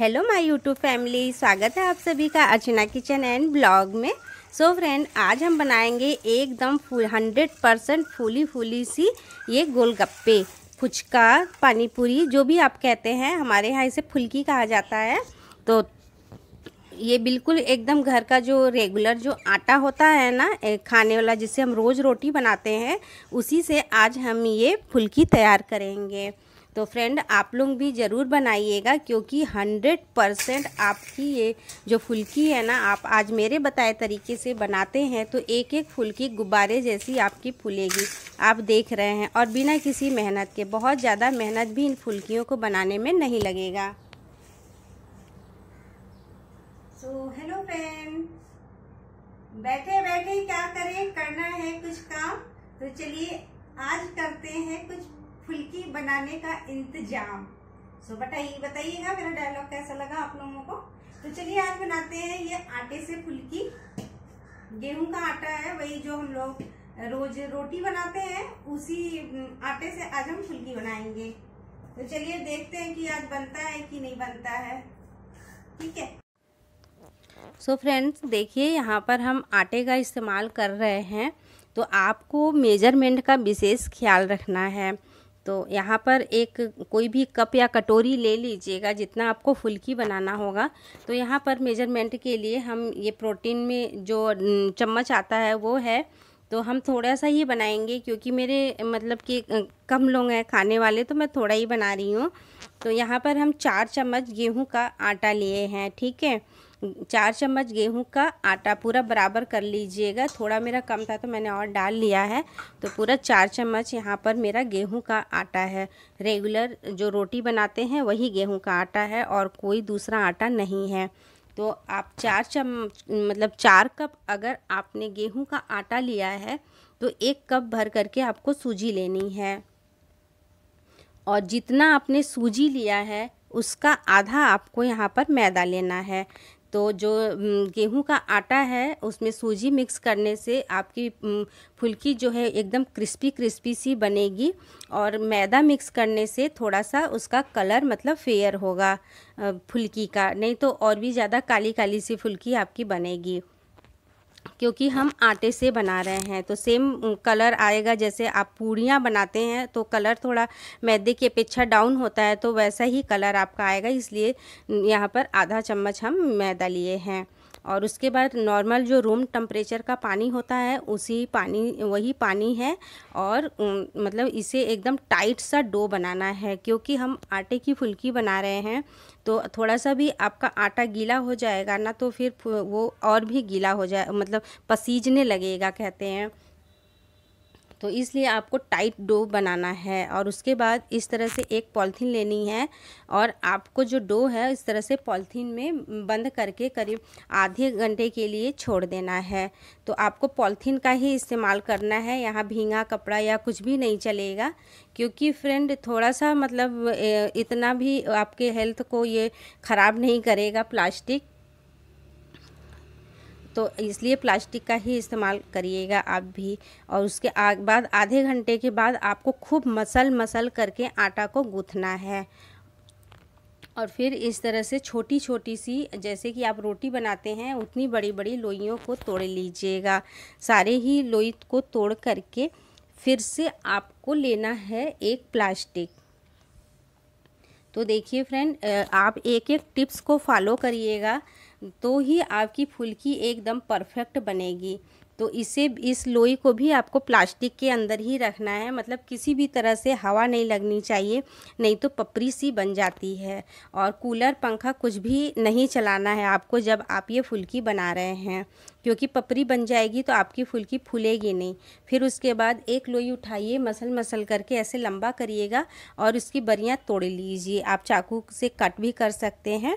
hello my YouTube family स्वागत है आप सभी का अर्चना किचन एंड ब्लॉग में सो so फ्रेंड आज हम बनाएंगे एकदम फुल हंड्रेड परसेंट फूली फूली सी ये गोलगप्पे फुचका पानी पूरी जो भी आप कहते हैं हमारे यहाँ इसे फुल्की कहा जाता है तो ये बिल्कुल एकदम घर का जो रेगुलर जो आटा होता है ना खाने वाला जिससे हम रोज़ रोटी बनाते हैं उसी से आज हम ये फुल्की तैयार करेंगे तो फ्रेंड आप लोग भी ज़रूर बनाइएगा क्योंकि हंड्रेड परसेंट आपकी ये जो फुल्की है ना आप आज मेरे बताए तरीके से बनाते हैं तो एक एक फुल्की गुब्बारे जैसी आपकी फूलेगी आप देख रहे हैं और बिना किसी मेहनत के बहुत ज़्यादा मेहनत भी इन फुल्कियों को बनाने में नहीं लगेगा सो हेलो फ्रेंड बैठे बैठे क्या करें करना है कुछ काम तो चलिए आज करते हैं कुछ फुल्की बनाने का इंतजाम सो बताइए बताइएगा मेरा डायलॉग कैसा लगा आप लोगों को तो चलिए आज बनाते हैं ये आटे से फुल्की गेहूं का आटा है वही जो हम लोग रोज रोटी बनाते हैं उसी आटे से आज हम फुल्की बनाएंगे तो चलिए देखते हैं कि आज बनता है कि नहीं बनता है ठीक है सो फ्रेंड्स देखिए यहाँ पर हम आटे का इस्तेमाल कर रहे हैं तो आपको मेजरमेंट का विशेष ख्याल रखना है तो यहाँ पर एक कोई भी कप या कटोरी ले लीजिएगा जितना आपको फुल्की बनाना होगा तो यहाँ पर मेजरमेंट के लिए हम ये प्रोटीन में जो चम्मच आता है वो है तो हम थोड़ा सा ही बनाएंगे क्योंकि मेरे मतलब कि कम लोग हैं खाने वाले तो मैं थोड़ा ही बना रही हूँ तो यहाँ पर हम चार चम्मच गेहूँ का आटा लिए हैं ठीक है चार चम्मच गेहूं का आटा पूरा बराबर कर लीजिएगा थोड़ा मेरा कम था तो मैंने और डाल लिया है तो पूरा चार चम्मच यहाँ पर मेरा गेहूँ का आटा है रेगुलर जो रोटी बनाते हैं वही गेहूँ का आटा है और कोई दूसरा आटा नहीं है तो आप चार चम्मच मतलब चार कप अगर आपने गेहूँ का आटा लिया है तो एक कप भर करके आपको सूजी लेनी है और जितना आपने सूजी लिया है उसका आधा आपको यहाँ पर मैदा लेना है तो जो गेहूं का आटा है उसमें सूजी मिक्स करने से आपकी फुल्की जो है एकदम क्रिस्पी क्रिस्पी सी बनेगी और मैदा मिक्स करने से थोड़ा सा उसका कलर मतलब फेयर होगा फुल्की का नहीं तो और भी ज़्यादा काली काली सी फुल्की आपकी बनेगी क्योंकि हम आटे से बना रहे हैं तो सेम कलर आएगा जैसे आप पूड़ियाँ बनाते हैं तो कलर थोड़ा मैदे की अपेक्षा डाउन होता है तो वैसा ही कलर आपका आएगा इसलिए यहाँ पर आधा चम्मच हम मैदा लिए हैं और उसके बाद नॉर्मल जो रूम टम्परेचर का पानी होता है उसी पानी वही पानी है और मतलब इसे एकदम टाइट सा डो बनाना है क्योंकि हम आटे की फुल्की बना रहे हैं तो थोड़ा सा भी आपका आटा गीला हो जाएगा ना तो फिर वो और भी गीला हो जाए मतलब पसीजने लगेगा कहते हैं तो इसलिए आपको टाइट डो बनाना है और उसके बाद इस तरह से एक पॉलीथीन लेनी है और आपको जो डो है इस तरह से पॉलीथीन में बंद करके करीब आधे घंटे के लिए छोड़ देना है तो आपको पॉलीथीन का ही इस्तेमाल करना है यहाँ भींगा कपड़ा या कुछ भी नहीं चलेगा क्योंकि फ्रेंड थोड़ा सा मतलब इतना भी आपके हेल्थ को ये ख़राब नहीं करेगा प्लास्टिक तो इसलिए प्लास्टिक का ही इस्तेमाल करिएगा आप भी और उसके आग बाद आधे घंटे के बाद आपको खूब मसल मसल करके आटा को गूँथना है और फिर इस तरह से छोटी छोटी सी जैसे कि आप रोटी बनाते हैं उतनी बड़ी बड़ी लोइयों को तोड़ लीजिएगा सारे ही लोई को तोड़ करके फिर से आपको लेना है एक प्लास्टिक तो देखिए फ्रेंड आप एक एक टिप्स को फॉलो करिएगा तो ही आपकी फुल्की एकदम परफेक्ट बनेगी तो इसे इस लोई को भी आपको प्लास्टिक के अंदर ही रखना है मतलब किसी भी तरह से हवा नहीं लगनी चाहिए नहीं तो पपरी सी बन जाती है और कूलर पंखा कुछ भी नहीं चलाना है आपको जब आप ये फुल्की बना रहे हैं क्योंकि पपरी बन जाएगी तो आपकी फुल्की फूलेगी नहीं फिर उसके बाद एक लोई उठाइए मसल मसल करके ऐसे लंबा करिएगा और उसकी बरियाँ तोड़ लीजिए आप चाकू से कट भी कर सकते हैं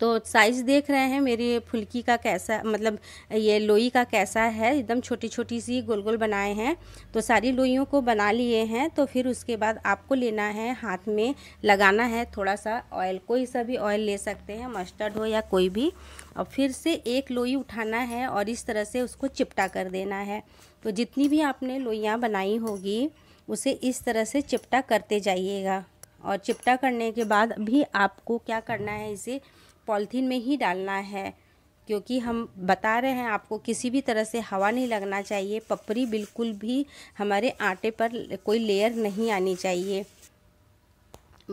तो साइज़ देख रहे हैं मेरी फुल्की का कैसा मतलब ये लोई का कैसा है एकदम छोटी छोटी सी गोल गोल बनाए हैं तो सारी लोइयों को बना लिए हैं तो फिर उसके बाद आपको लेना है हाथ में लगाना है थोड़ा सा ऑयल कोई सा भी ऑयल ले सकते हैं मस्टर्ड हो या कोई भी और फिर से एक लोई उठाना है और इस तरह से उसको चिपटा कर देना है तो जितनी भी आपने लोइयाँ बनाई होगी उसे इस तरह से चिपटा करते जाइएगा और चिपटा करने के बाद भी आपको क्या करना है इसे पॉलिथीन में ही डालना है क्योंकि हम बता रहे हैं आपको किसी भी तरह से हवा नहीं लगना चाहिए पपरी बिल्कुल भी हमारे आटे पर कोई लेयर नहीं आनी चाहिए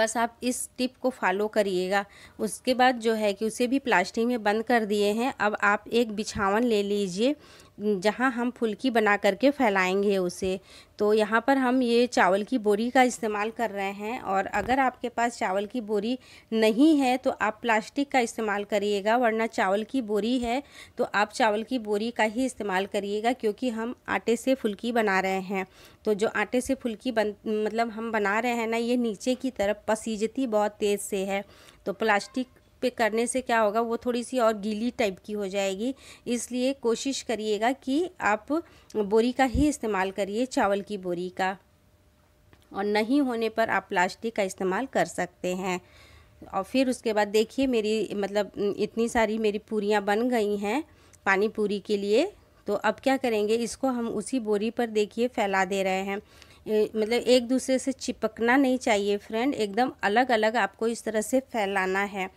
बस आप इस टिप को फॉलो करिएगा उसके बाद जो है कि उसे भी प्लास्टिक में बंद कर दिए हैं अब आप एक बिछावन ले लीजिए जहाँ हम फुल्की बना करके फैलाएंगे उसे तो यहाँ पर हम ये चावल की बोरी का इस्तेमाल कर रहे हैं और अगर आपके पास चावल की बोरी नहीं है तो आप प्लास्टिक का इस्तेमाल करिएगा वरना चावल की बोरी है तो आप चावल की बोरी का ही इस्तेमाल करिएगा क्योंकि हम आटे से फुल्की बना रहे हैं तो जो आटे से फुल्की बन मतलब हम बना रहे हैं ना ये नीचे की तरफ पसीजती बहुत तेज़ से है तो प्लास्टिक पे करने से क्या होगा वो थोड़ी सी और गीली टाइप की हो जाएगी इसलिए कोशिश करिएगा कि आप बोरी का ही इस्तेमाल करिए चावल की बोरी का और नहीं होने पर आप प्लास्टिक का इस्तेमाल कर सकते हैं और फिर उसके बाद देखिए मेरी मतलब इतनी सारी मेरी पूरियाँ बन गई हैं पानी पूरी के लिए तो अब क्या करेंगे इसको हम उसी बोरी पर देखिए फैला दे रहे हैं मतलब एक दूसरे से चिपकना नहीं चाहिए फ्रेंड एकदम अलग अलग आपको इस तरह से फैलाना है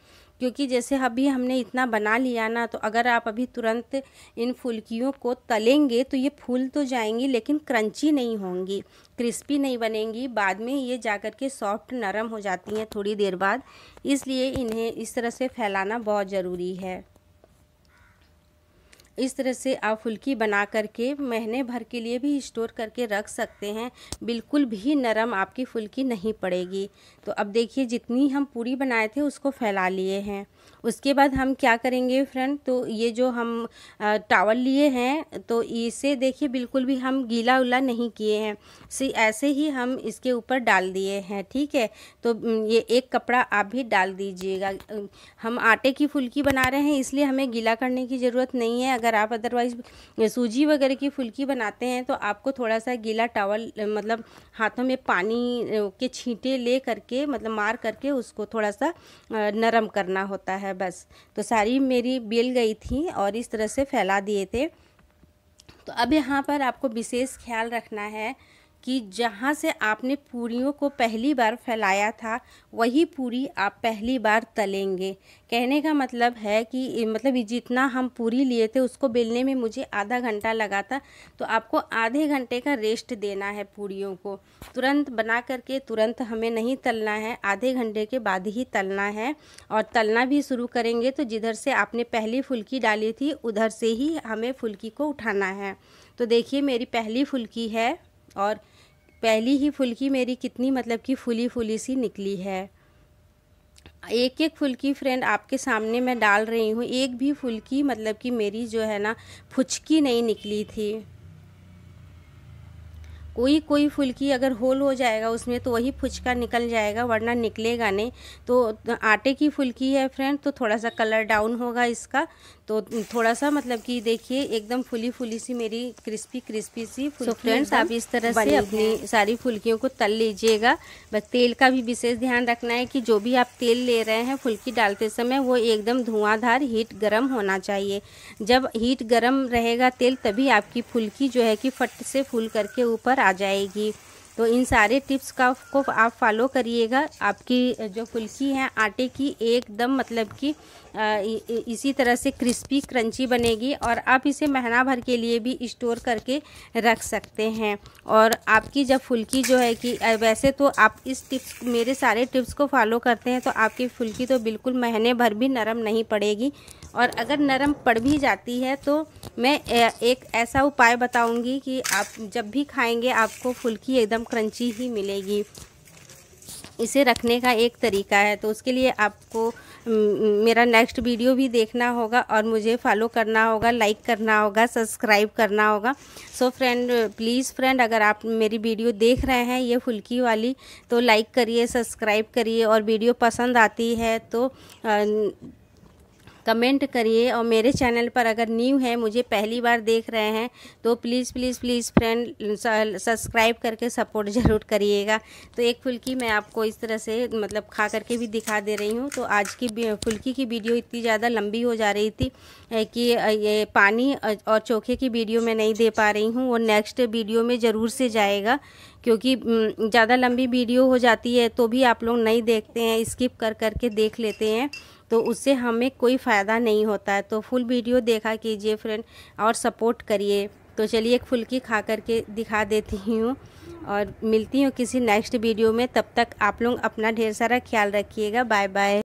क्योंकि जैसे अभी हमने इतना बना लिया ना तो अगर आप अभी तुरंत इन फुलकियों को तलेंगे तो ये फूल तो जाएंगी लेकिन क्रंची नहीं होंगी क्रिस्पी नहीं बनेंगी बाद में ये जा कर के सॉफ्ट नरम हो जाती हैं थोड़ी देर बाद इसलिए इन्हें इस तरह से फैलाना बहुत ज़रूरी है इस तरह से आप फुल्की बना करके महीने भर के लिए भी स्टोर करके रख सकते हैं बिल्कुल भी नरम आपकी फुल्की नहीं पड़ेगी तो अब देखिए जितनी हम पूरी बनाए थे उसको फैला लिए हैं उसके बाद हम क्या करेंगे फ्रेंड तो ये जो हम टावल लिए हैं तो इसे देखिए बिल्कुल भी हम गीला उला नहीं किए हैं सी ऐसे ही हम इसके ऊपर डाल दिए हैं ठीक है तो ये एक कपड़ा आप भी डाल दीजिएगा हम आटे की फुल्की बना रहे हैं इसलिए हमें गीला करने की ज़रूरत नहीं है अगर अगर आप अदरवाइज सूजी वगैरह की फुल्की बनाते हैं तो आपको थोड़ा सा गीला टावल मतलब हाथों में पानी के छींटे ले करके मतलब मार करके उसको थोड़ा सा नरम करना होता है बस तो सारी मेरी बेल गई थी और इस तरह से फैला दिए थे तो अब यहाँ पर आपको विशेष ख्याल रखना है कि जहाँ से आपने पूरियों को पहली बार फैलाया था वही पूरी आप पहली बार तलेंगे कहने का मतलब है कि मतलब जितना हम पूरी लिए थे उसको बेलने में मुझे आधा घंटा लगा था तो आपको आधे घंटे का रेस्ट देना है पूरियों को तुरंत बना करके तुरंत हमें नहीं तलना है आधे घंटे के बाद ही तलना है और तलना भी शुरू करेंगे तो जिधर से आपने पहली फुल्की डाली थी उधर से ही हमें फुल्की को उठाना है तो देखिए मेरी पहली फुल्की है और पहली ही फुलकी मेरी कितनी मतलब कि फुली फुली सी निकली है एक एक फुलकी फ्रेंड आपके सामने मैं डाल रही हूँ एक भी फुलकी मतलब कि मेरी जो है ना फुचकी नहीं निकली थी कोई कोई फुल्की अगर होल हो जाएगा उसमें तो वही फुचका निकल जाएगा वरना निकलेगा नहीं तो, तो आटे की फुल्की है फ्रेंड तो थोड़ा सा कलर डाउन होगा इसका तो थोड़ा सा मतलब कि देखिए एकदम फुली फुली सी मेरी क्रिस्पी क्रिस्पी सी सो फ्रेंड्स आप इस तरह से अपनी सारी फुल्कियों को तल लीजिएगा बस तेल का भी विशेष ध्यान रखना है कि जो भी आप तेल ले रहे हैं फुल्की डालते समय वो एकदम धुआंधार हीट गर्म होना चाहिए जब हीट गर्म रहेगा तेल तभी आपकी फुल्की जो है कि फट से फूल करके ऊपर आ जाएगी तो इन सारे टिप्स का को आप फॉलो करिएगा आपकी जो फुल्की है आटे की एकदम मतलब कि इसी तरह से क्रिस्पी क्रंची बनेगी और आप इसे महीना भर के लिए भी स्टोर करके रख सकते हैं और आपकी जब फुल्की जो है कि वैसे तो आप इस टिप्स मेरे सारे टिप्स को फॉलो करते हैं तो आपकी फुल्की तो बिल्कुल महीने भर भी नरम नहीं पड़ेगी और अगर नरम पड़ भी जाती है तो मैं एक ऐसा उपाय बताऊँगी कि आप जब भी खाएँगे आपको फुल्की एकदम एकदम क्रंची ही मिलेगी इसे रखने का एक तरीका है तो उसके लिए आपको मेरा नेक्स्ट वीडियो भी देखना होगा और मुझे फॉलो करना होगा लाइक करना होगा सब्सक्राइब करना होगा सो फ्रेंड प्लीज़ फ्रेंड अगर आप मेरी वीडियो देख रहे हैं ये फुल्की वाली तो लाइक करिए सब्सक्राइब करिए और वीडियो पसंद आती है तो आ, कमेंट करिए और मेरे चैनल पर अगर न्यू है मुझे पहली बार देख रहे हैं तो please please please friend subscribe करके सपोर्ट ज़रूर करिएगा तो एक फुल्की मैं आपको इस तरह से मतलब खा करके भी दिखा दे रही हूँ तो आज की फुल्की की वीडियो इतनी ज़्यादा लंबी हो जा रही थी कि ये पानी और चोखे की वीडियो मैं नहीं दे पा रही हूँ वो नेक्स्ट वीडियो में ज़रूर से जाएगा क्योंकि ज़्यादा लंबी वीडियो हो जाती है तो भी आप लोग नहीं देखते हैं स्किप कर करके देख लेते हैं तो उससे हमें कोई फ़ायदा नहीं होता है तो फुल वीडियो देखा कीजिए फ्रेंड और सपोर्ट करिए तो चलिए एक फुल्की खा करके दिखा देती हूँ और मिलती हूँ किसी नेक्स्ट वीडियो में तब तक आप लोग अपना ढेर सारा ख्याल रखिएगा बाय बाय